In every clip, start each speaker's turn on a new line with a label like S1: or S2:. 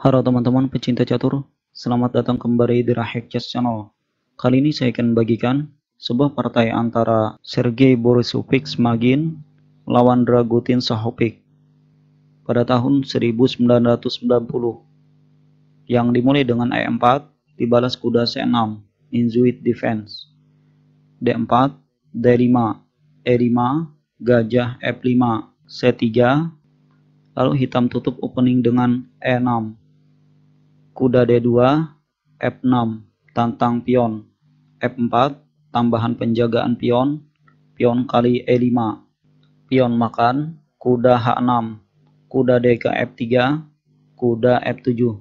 S1: Halo teman-teman pecinta catur, selamat datang kembali di Rahek Chess Channel. Kali ini saya akan bagikan sebuah partai antara Sergei Borisovik Smagin lawan Dragutin Sahovic pada tahun 1990 yang dimulai dengan E4 dibalas kuda C6 Inzuit Defense D4 D5 E5 Gajah F5 C3 lalu hitam tutup opening dengan E6 kuda D2, F6, tantang pion, F4, tambahan penjagaan pion, pion kali E5, pion makan, kuda H6, kuda D ke F3, kuda F7,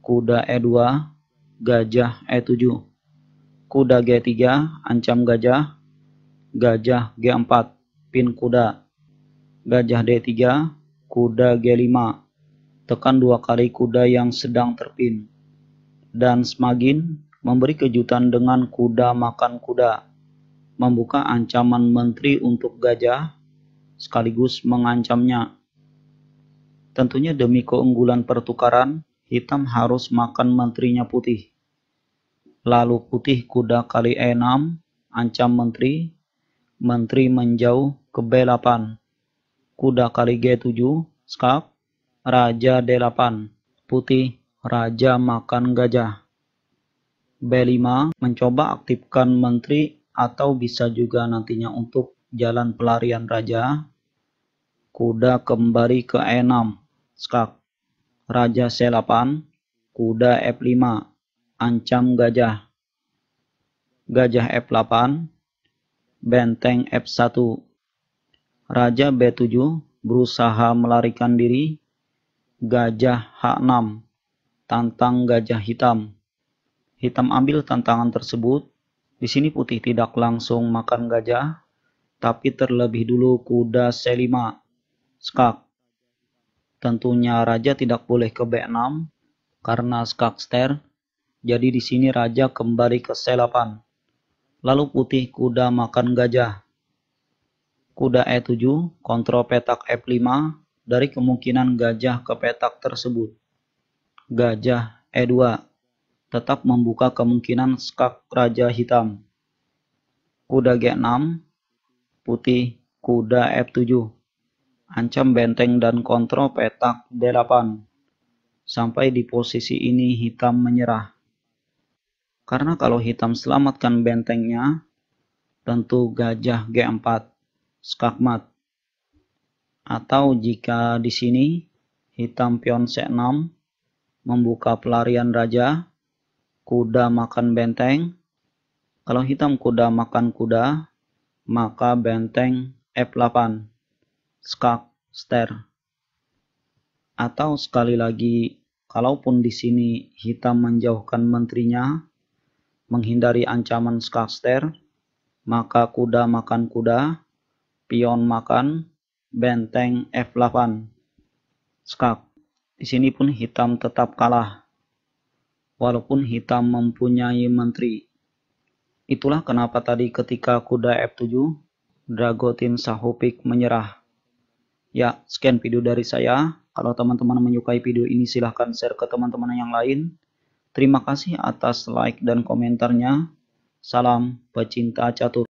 S1: kuda E2, gajah E7, kuda G3, ancam gajah, gajah G4, pin kuda, gajah D3, kuda G5, tekan dua kali kuda yang sedang terpin. Dan semakin memberi kejutan dengan kuda makan kuda, membuka ancaman menteri untuk gajah, sekaligus mengancamnya. Tentunya demi keunggulan pertukaran, hitam harus makan menterinya putih. Lalu putih kuda kali E6, ancam menteri, menteri menjauh ke B8. Kuda kali G7, skap, Raja D8 Putih Raja makan gajah B5 mencoba aktifkan menteri atau bisa juga nantinya untuk jalan pelarian raja Kuda kembali ke E6 Skak Raja C8 Kuda F5 Ancam gajah Gajah F8 Benteng F1 Raja B7 berusaha melarikan diri Gajah H6 Tantang Gajah Hitam Hitam ambil tantangan tersebut. Di sini putih tidak langsung makan gajah, tapi terlebih dulu kuda C5. Skak Tentunya raja tidak boleh ke B6 karena skak ster. Jadi di sini raja kembali ke C8. Lalu putih kuda makan gajah. Kuda E7, kontrol petak F5, dari kemungkinan gajah ke petak tersebut. Gajah E2 tetap membuka kemungkinan skak raja hitam. Kuda G6, putih, kuda F7. Ancam benteng dan kontrol petak D8. Sampai di posisi ini hitam menyerah. Karena kalau hitam selamatkan bentengnya, tentu gajah G4, skakmat atau jika di sini hitam pion C6 membuka pelarian raja, kuda makan benteng. Kalau hitam kuda makan kuda, maka benteng F8, skak, ster. Atau sekali lagi, kalaupun di sini hitam menjauhkan menterinya, menghindari ancaman skak, ster, maka kuda makan kuda, pion makan, benteng F8. Skak. Di sini pun hitam tetap kalah. Walaupun hitam mempunyai menteri. Itulah kenapa tadi ketika kuda F7, Dragotin Sahupik menyerah. Ya, scan video dari saya. Kalau teman-teman menyukai video ini silahkan share ke teman-teman yang lain. Terima kasih atas like dan komentarnya. Salam pecinta catur.